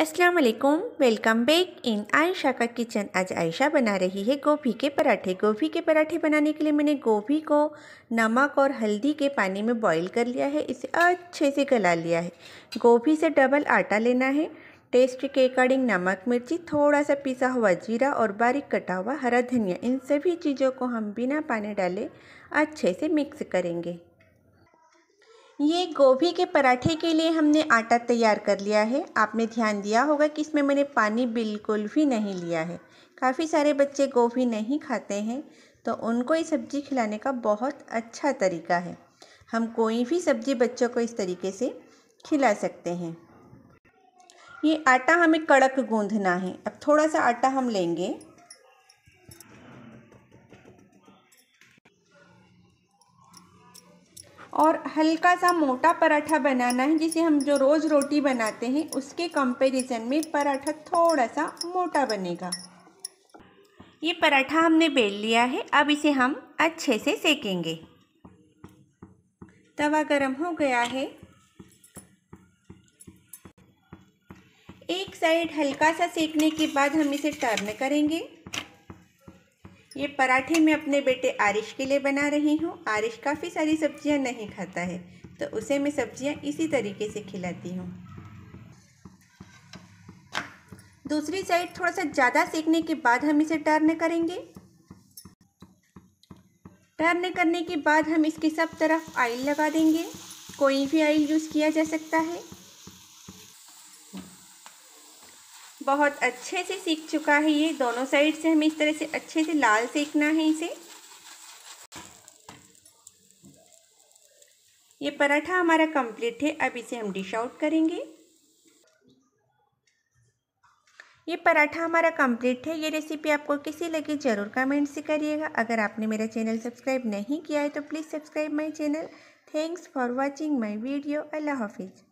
असलकुम welcome back in Ayesha का kitchen आज आयशा बना रही है गोभी के पराठे गोभी के पराठे बनाने के लिए मैंने गोभी को नमक और हल्दी के पानी में बॉईल कर लिया है इसे अच्छे से गला लिया है गोभी से डबल आटा लेना है टेस्ट के अकॉर्डिंग नमक मिर्ची थोड़ा सा पिसा हुआ जीरा और बारीक कटा हुआ हरा धनिया इन सभी चीज़ों को हम बिना पानी डाले अच्छे से मिक्स करेंगे ये गोभी के पराठे के लिए हमने आटा तैयार कर लिया है आपने ध्यान दिया होगा कि इसमें मैंने पानी बिल्कुल भी नहीं लिया है काफ़ी सारे बच्चे गोभी नहीं खाते हैं तो उनको ये सब्ज़ी खिलाने का बहुत अच्छा तरीका है हम कोई भी सब्ज़ी बच्चों को इस तरीके से खिला सकते हैं ये आटा हमें कड़क गूँधना है अब थोड़ा सा आटा हम लेंगे और हल्का सा मोटा पराठा बनाना है जिसे हम जो रोज़ रोटी बनाते हैं उसके कंपैरिजन में पराठा थोड़ा सा मोटा बनेगा ये पराठा हमने बेल लिया है अब इसे हम अच्छे से सेकेंगे तवा गरम हो गया है एक साइड हल्का सा सेकने के बाद हम इसे टर्न करेंगे ये पराठे मैं अपने बेटे आरिश के लिए बना रही हूँ आरिश काफ़ी सारी सब्जियाँ नहीं खाता है तो उसे मैं सब्जियाँ इसी तरीके से खिलाती हूँ दूसरी साइड थोड़ा सा ज़्यादा सेकने के बाद हम इसे टर्न करेंगे टर्न करने के बाद हम इसके सब तरफ आयल लगा देंगे कोई भी आयल यूज़ किया जा सकता है बहुत अच्छे से सीख चुका है ये दोनों साइड से हमें इस तरह से अच्छे से लाल सेकना है इसे ये पराठा हमारा कंप्लीट है अब इसे हम डिश आउट करेंगे ये पराठा हमारा कंप्लीट है ये रेसिपी आपको किसी लगी ज़रूर कमेंट से करिएगा अगर आपने मेरा चैनल सब्सक्राइब नहीं किया है तो please subscribe my channel thanks for watching my video Allah हाफिज़